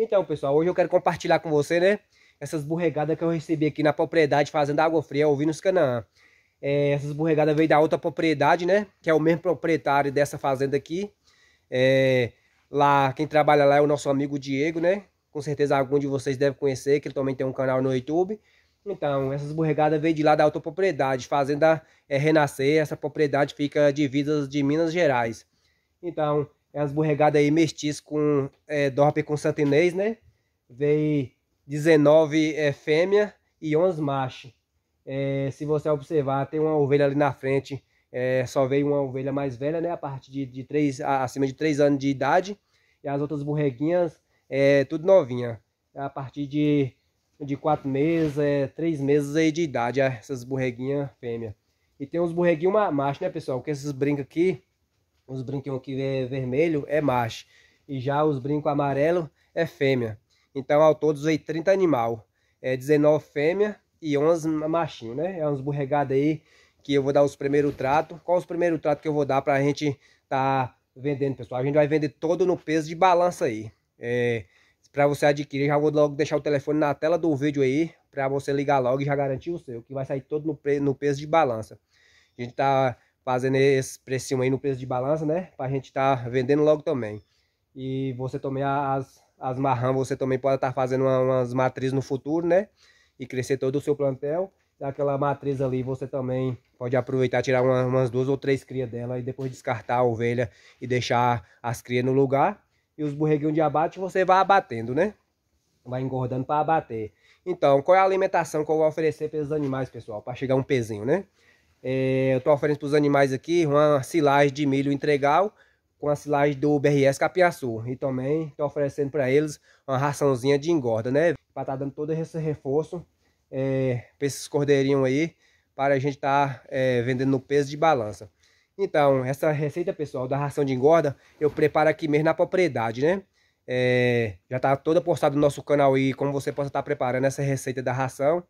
Então, pessoal, hoje eu quero compartilhar com você, né? Essas borregadas que eu recebi aqui na propriedade Fazenda Água Fria, ouvindo os Canaã. É, essas borregadas veio da outra propriedade, né? Que é o mesmo proprietário dessa fazenda aqui. É, lá, quem trabalha lá é o nosso amigo Diego, né? Com certeza algum de vocês deve conhecer, que ele também tem um canal no YouTube. Então, essas borregadas veio de lá da outra propriedade, Fazenda é, Renascer. Essa propriedade fica divisas de Minas Gerais. Então, é as borregadas aí mestiz com é, Dorpe com santinês, né? Veio 19 é, fêmea e 11 macho. É, se você observar, tem uma ovelha ali na frente. É, só veio uma ovelha mais velha, né? A partir de, de três, acima de 3 anos de idade. E as outras borreguinhas, é, tudo novinha. A partir de, de 4 meses, é, 3 meses aí de idade, essas borreguinhas fêmea. E tem uns borreguinhos macho, né, pessoal? Que esses brincam aqui os brinquinhos que é vermelho é macho. E já os brincos amarelo é fêmea. Então, ao todos usei 30 animal. É 19 fêmea e 11 machinho, né? É uns borregados aí que eu vou dar os primeiros tratos. Qual os primeiros tratos que eu vou dar pra gente tá vendendo, pessoal? A gente vai vender todo no peso de balança aí. É, pra você adquirir, já vou logo deixar o telefone na tela do vídeo aí, pra você ligar logo e já garantir o seu, que vai sair todo no, no peso de balança. A gente tá fazendo esse precinho aí no preço de balança, né? Pra gente estar tá vendendo logo também. E você também, as, as marrãs, você também pode estar tá fazendo uma, umas matrizes no futuro, né? E crescer todo o seu plantel. Daquela matriz ali, você também pode aproveitar, tirar uma, umas duas ou três crias dela e depois descartar a ovelha e deixar as crias no lugar. E os borreguinhos de abate você vai abatendo, né? Vai engordando para abater. Então, qual é a alimentação que eu vou oferecer para esses animais, pessoal? Para chegar um pezinho, né? É, eu estou oferecendo para os animais aqui uma silagem de milho integral com a silagem do BRS Capiaçu. E também estou oferecendo para eles uma raçãozinha de engorda, né? Para estar tá dando todo esse reforço é, para esses cordeirinhos aí, para a gente estar tá, é, vendendo no peso de balança. Então, essa receita, pessoal, da ração de engorda, eu preparo aqui mesmo na propriedade, né? É, já está toda postada no nosso canal aí, como você possa estar tá preparando essa receita da ração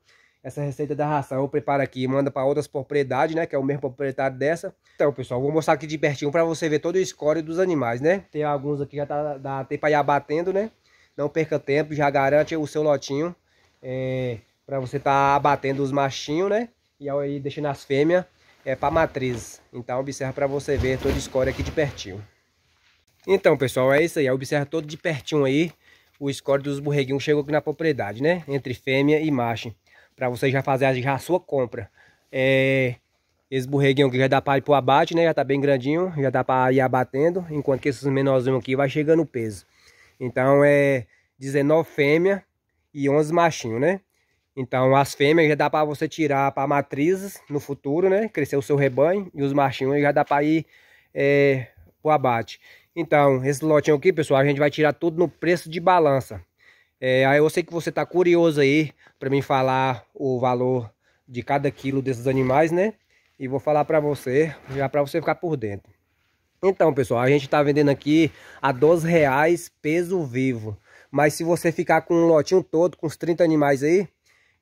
essa receita da ração eu preparo aqui e manda para outras propriedades, né? Que é o mesmo proprietário dessa. Então, pessoal, vou mostrar aqui de pertinho para você ver todo o score dos animais, né? Tem alguns aqui já tá, dá tempo aí abatendo, né? Não perca tempo, já garante o seu lotinho é, para você tá abatendo os machinhos, né? E aí deixando as fêmeas é, para matriz. Então, observa para você ver todo o score aqui de pertinho. Então, pessoal, é isso aí. Observa todo de pertinho aí o score dos borreguinhos chegou aqui na propriedade, né? Entre fêmea e macho para você já fazer já a sua compra. É, esse borreguinho aqui já dá para ir pro abate, né? Já tá bem grandinho, já dá para ir abatendo, enquanto que esses menorzinhos aqui vai chegando o peso. Então é 19 fêmea e 11 machinho, né? Então as fêmeas já dá para você tirar para matrizes no futuro, né? Crescer o seu rebanho e os machinhos já dá para ir é, pro abate. Então, esse lotinho aqui, pessoal, a gente vai tirar tudo no preço de balança. É, aí eu sei que você tá curioso aí para mim falar o valor de cada quilo desses animais, né? E vou falar para você, já para você ficar por dentro. Então, pessoal, a gente está vendendo aqui a 12 reais peso vivo. Mas se você ficar com um lotinho todo, com os 30 animais aí,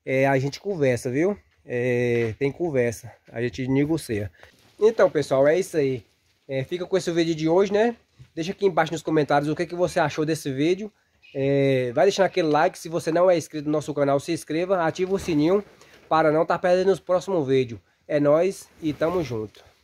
é, a gente conversa, viu? É, tem conversa, a gente negocia. Então, pessoal, é isso aí. É, fica com esse vídeo de hoje, né? Deixa aqui embaixo nos comentários o que, que você achou desse vídeo. É, vai deixando aquele like. Se você não é inscrito no nosso canal, se inscreva. Ativa o sininho para não estar tá perdendo os próximos vídeos. É nós e tamo junto.